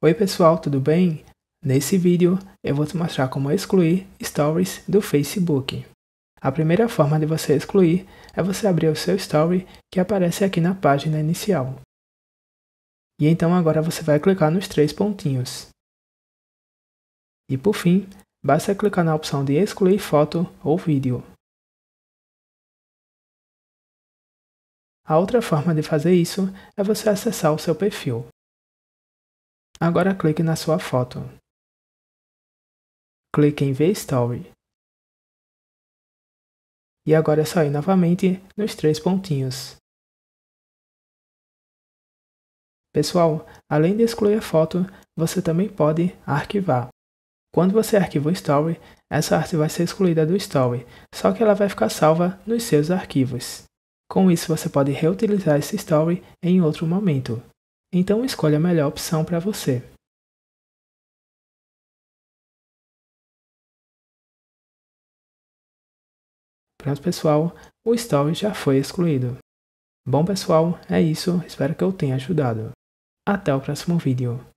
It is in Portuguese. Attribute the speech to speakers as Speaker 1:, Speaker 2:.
Speaker 1: Oi pessoal, tudo bem? Nesse vídeo eu vou te mostrar como excluir stories do Facebook. A primeira forma de você excluir é você abrir o seu story que aparece aqui na página inicial. E então agora
Speaker 2: você vai clicar nos três pontinhos. E por fim, basta clicar na opção de excluir foto ou vídeo. A outra forma de fazer isso é você acessar o seu perfil. Agora clique na sua foto. Clique em Ver Story. E agora é só ir novamente nos três pontinhos. Pessoal, além de excluir a foto, você também pode arquivar. Quando você arquiva o Story,
Speaker 1: essa arte vai ser excluída do Story, só que ela vai ficar salva nos seus arquivos.
Speaker 2: Com isso, você pode reutilizar esse Story em outro momento. Então escolha a melhor opção para você. Pronto, pessoal, o story já foi excluído. Bom, pessoal, é isso. Espero que eu tenha ajudado. Até o próximo vídeo.